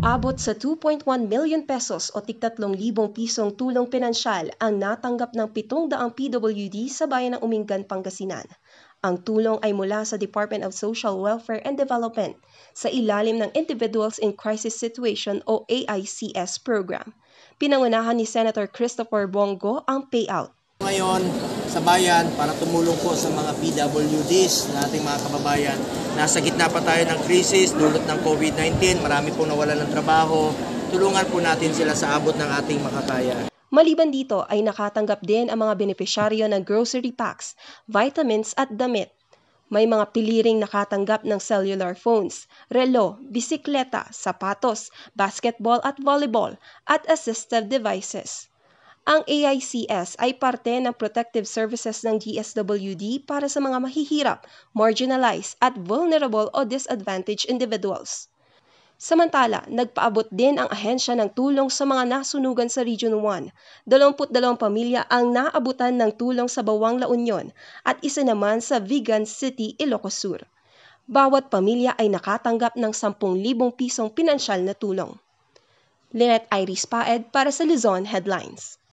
Abot sa 2.1 million pesos o tigtatlong libong pisong tulong pinansyal ang natanggap ng 700 PWD sa bayan ng Umingan, Pangasinan. Ang tulong ay mula sa Department of Social Welfare and Development sa ilalim ng Individuals in Crisis Situation o AICS program. Pinangunahan ni Senator Christopher Bongo ang payout ngayon sa bayan para tumulong po sa mga PWDs na ating mga kababayan. Nasa gitna pa tayo ng krisis, dulot ng COVID-19, marami po nawala ng trabaho. Tulungan po natin sila sa abot ng ating makakaya. Maliban dito ay nakatanggap din ang mga benepisyaryo ng grocery packs, vitamins at damit. May mga piliring nakatanggap ng cellular phones, relo, bisikleta, sapatos, basketball at volleyball, at assistive devices. Ang AICS ay parte ng protective services ng GSWD para sa mga mahihirap, marginalized at vulnerable o disadvantaged individuals. Samantala, nagpaabot din ang ahensya ng tulong sa mga nasunugan sa Region 1. 22 pamilya ang naabutan ng tulong sa Bawang La Union at isa naman sa Vigan City, Ilocos Sur. Bawat pamilya ay nakatanggap ng 10,000 pisong pinansyal na tulong. Lynette Iris Paed para sa Luzon Headlines.